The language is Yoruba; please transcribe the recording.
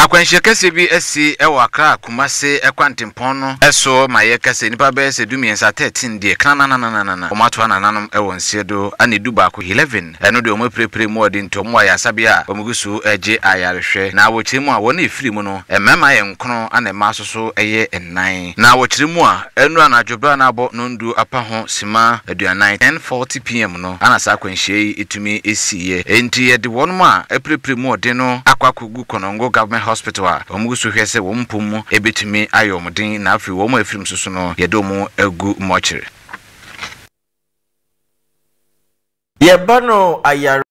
akwanhyia kɛseɛ bi asi ɛwɔ akra kumase ɛkwantempɔn no ɛso ma yɛ kɛse nipa bɛyɛ sɛ dumiɛnsa thirteen deɛ kanananananana wɔn ato anananom ɛwɔ nsia do ana edu baako eleven ɛno deɛ wɔn apirepire mu ɔde ntɔm wɔ ayasabi a wɔn so ɛgye ayarehwɛ na awɔkyerɛ mu a wɔn a efiri mu no mmarima yɛ nkono ana mmaa nso so ɛyɛ nnan na awɔkyerɛ mu a ɛnura na adwobra na abɔ nondu apa ho sima aduanan ten forty pm no ana saa akwanhyia yi etumi esi yɛ nti yɛde wɔn a apirepire mu ɔde no akɔ akɔgu kɔnɔngo government hospital a wɔn gu so hwɛ sɛ wɔn mpom mu ebetumi ayɛ wɔn den na afei wɔn a efirim soso no yɛde wɔn agu mɔkyere. yɛba no ayare.